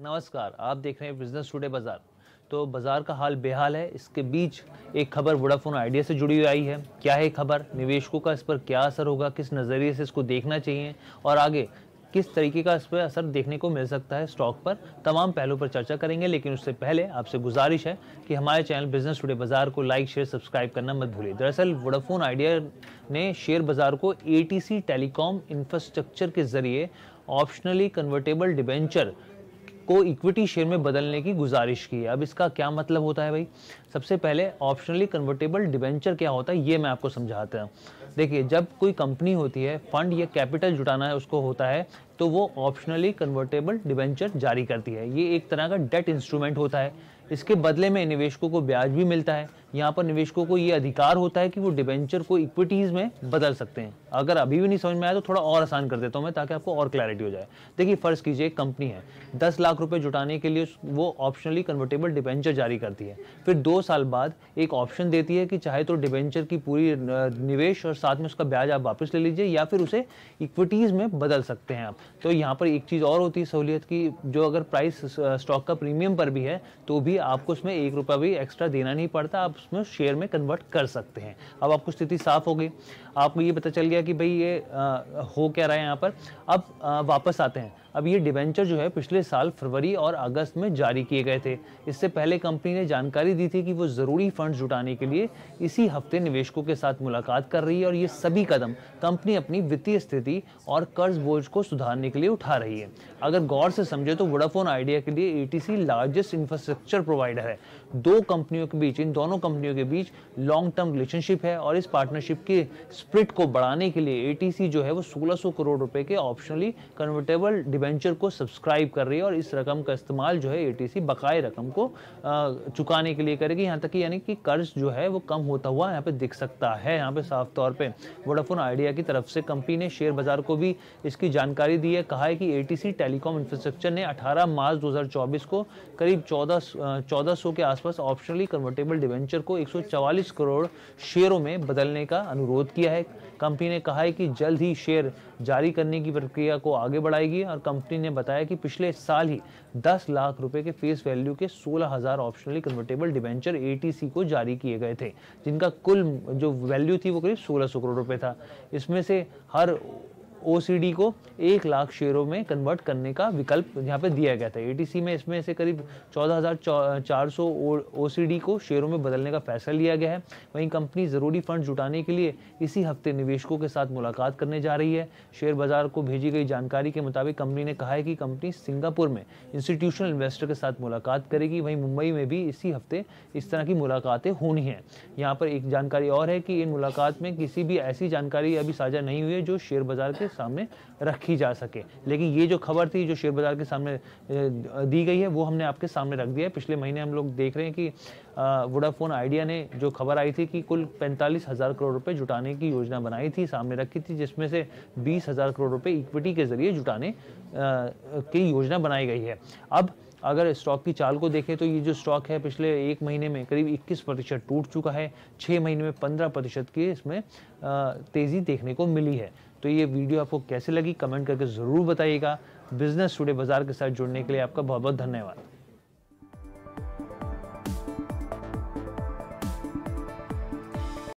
नमस्कार आप देख रहे हैं बिजनेस टुडे बाजार तो बाजार का हाल बेहाल है इसके बीच एक खबर वोडाफोन आइडिया से जुड़ी हुई आई है क्या है खबर निवेशकों का इस पर क्या असर होगा किस नज़रिए से इसको देखना चाहिए और आगे किस तरीके का इस पर असर देखने को मिल सकता है स्टॉक पर तमाम पहलुओं पर चर्चा करेंगे लेकिन उससे पहले आपसे गुजारिश है कि हमारे चैनल बिजनेस टुडे बाजार को लाइक शेयर सब्सक्राइब करना मत भूलिए दरअसल वोडाफोन आइडिया ने शेयर बाजार को एटीसी टेलीकॉम इंफ्रास्ट्रक्चर के जरिए ऑप्शनली कन्वर्टेबल डिबेंचर को इक्विटी शेयर में बदलने की गुजारिश की है अब इसका क्या मतलब होता है भाई सबसे पहले ऑप्शनली कन्वर्टेबल डिवेंचर क्या होता है ये मैं आपको समझाता हूँ देखिए जब कोई कंपनी होती है फंड या कैपिटल जुटाना है उसको होता है तो वो ऑप्शनली कन्वर्टेबल डिवेंचर जारी करती है ये एक तरह का डेट इंस्ट्रूमेंट होता है इसके बदले में निवेशकों को ब्याज भी मिलता है यहाँ पर निवेशकों को ये अधिकार होता है कि वो डिवेंचर को इक्विटीज़ में बदल सकते हैं अगर अभी भी नहीं समझ में आया तो थोड़ा और आसान कर देता हूँ मैं ताकि आपको और क्लैरिटी हो जाए देखिए फ़र्ज़ कीजिए एक कंपनी है दस लाख रुपये जुटाने के लिए वो ऑप्शनली कन्वर्टेबल डिवेंचर जारी करती है फिर दो साल बाद एक ऑप्शन देती है कि चाहे तो डिवेंचर की पूरी निवेश और साथ में उसका ब्याज आप वापस ले लीजिए या फिर उसे इक्विटीज़ में बदल सकते हैं आप तो यहाँ पर एक चीज़ और होती है सहूलियत की जो अगर प्राइस स्टॉक का प्रीमियम पर भी है तो भी आपको उसमें एक रुपया भी एक्स्ट्रा देना नहीं पड़ता आप उसमें शेयर में कन्वर्ट कर सकते हैं अब आपको स्थिति साफ हो गई आपको ये पता चल गया कि भाई ये आ, हो क्या रहा है यहाँ पर अब आ, वापस आते हैं अब ये डिबेंचर जो है पिछले साल फरवरी और अगस्त में जारी किए गए थे इससे पहले कंपनी ने जानकारी दी थी कि वो ज़रूरी फंड जुटाने के लिए इसी हफ्ते निवेशकों के साथ मुलाकात कर रही है और ये सभी कदम कंपनी अपनी वित्तीय स्थिति और कर्ज बोझ को सुधारने के लिए उठा रही है अगर गौर से समझे तो वोडाफोन आइडिया के लिए ए लार्जेस्ट इंफ्रास्ट्रक्चर प्रोवाइडर है दो कंपनियों के बीच इन दोनों कंपनियों के बीच लॉन्ग टर्म रिलेशनशिप है और इस पार्टनरशिप के स्प्रिट को बढ़ाने के लिए एटीसी जो है वो 1600 करोड़ रुपए के ऑप्शनली कन्वर्टेबल डिबेंचर को सब्सक्राइब कर रही है और इस रकम का इस्तेमाल जो है एटीसी बकाए रकम को चुकाने के लिए करेगी यहाँ तक कि यानी कि कर्ज जो है वो कम होता हुआ यहाँ पे दिख सकता है यहाँ पे साफ तौर पर वोडाफोन आइडिया की तरफ से कंपनी ने शेयर बाजार को भी इसकी जानकारी दी है कहा है कि ए टेलीकॉम इंफ्रास्ट्रक्चर ने अठारह मार्च दो को करीब चौदह चौदह के आस आसपास ऑप्शनली कन्वर्टेबल डिवेंचर को 144 करोड़ शेयरों में बदलने का अनुरोध किया है कंपनी ने कहा है कि जल्द ही शेयर जारी करने की प्रक्रिया को आगे बढ़ाएगी और कंपनी ने बताया कि पिछले साल ही 10 लाख रुपए के फेस वैल्यू के 16000 ऑप्शनली कन्वर्टेबल डिवेंचर ए को जारी किए गए थे जिनका कुल जो वैल्यू थी वो करीब 1600 करोड़ रुपए था इसमें से हर ओ को एक लाख शेयरों में कन्वर्ट करने का विकल्प यहाँ पे दिया गया था ए में इसमें से करीब चौदह हज़ार चार सौ ओ को शेयरों में बदलने का फैसला लिया गया है वहीं कंपनी ज़रूरी फंड जुटाने के लिए इसी हफ्ते निवेशकों के साथ मुलाकात करने जा रही है शेयर बाजार को भेजी गई जानकारी के मुताबिक कंपनी ने कहा है कि कंपनी सिंगापुर में इंस्टीट्यूशनल इन्वेस्टर के साथ मुलाकात करेगी वहीं मुंबई में भी इसी हफ्ते इस तरह की मुलाकातें होनी हैं यहाँ पर एक जानकारी और है कि इन मुलाकात में किसी भी ऐसी जानकारी अभी साझा नहीं हुई है जो शेयर बाजार के सामने रखी जा सके लेकिन ये जो खबर थी जो शेयर बाजार के सामने दी गई है वो हमने आपके सामने रख दिया है पिछले महीने हम लोग देख रहे हैं कि वोडाफोन आइडिया ने जो खबर आई थी कि कुल पैंतालीस हज़ार करोड़ रुपए जुटाने की योजना बनाई थी सामने रखी थी जिसमें से बीस हज़ार करोड़ रुपए इक्विटी के जरिए जुटाने की योजना बनाई गई है अब अगर स्टॉक की चाल को देखें तो ये जो स्टॉक है पिछले एक महीने में करीब 21 प्रतिशत टूट चुका है छः महीने में 15 प्रतिशत की इसमें तेज़ी देखने को मिली है तो ये वीडियो आपको कैसे लगी कमेंट करके ज़रूर बताइएगा बिजनेस टूडे बाजार के साथ जुड़ने के लिए आपका बहुत बहुत धन्यवाद